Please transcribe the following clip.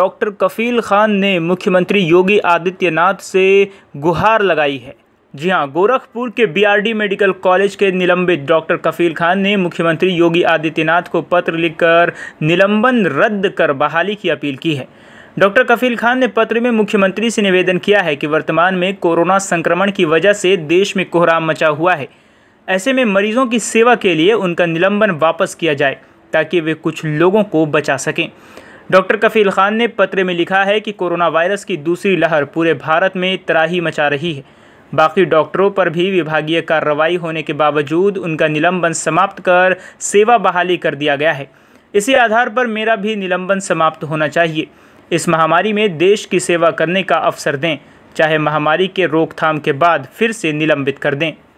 doctor कफील खान ने मुख्यमंत्री योगी आदित्यनाथ से गुहार लगाई है जी हाँ गोरखपुर के बीआरडी मेडिकल कॉलेज के निलंबित डॉक्टर कफील खान ने मुख्यमंत्री योगी आदित्यनाथ को पत्र लिखकर निलंबन रद्द कर बहाली की अपील की है डॉक्टर कफील खान ने पत्र में मुख्यमंत्री से निवेदन किया है कि वर्तमान में कोरोना संक्रमण की वजह से देश में कोहराम मचा हुआ है ऐसे में मरीजों की सेवा के लिए उनका निलंबन वापस किया जाए ताकि वे कुछ लोगों को बचा सकें डॉक्टर कफील खान ने पत्र में लिखा है कि कोरोना वायरस की दूसरी लहर पूरे भारत में तराही मचा रही है बाकी डॉक्टरों पर भी विभागीय कार्रवाई होने के बावजूद उनका निलंबन समाप्त कर सेवा बहाली कर दिया गया है इसी आधार पर मेरा भी निलंबन समाप्त होना चाहिए इस महामारी में देश की सेवा करने का अवसर दें चाहे महामारी के रोकथाम के बाद फिर से निलंबित कर दें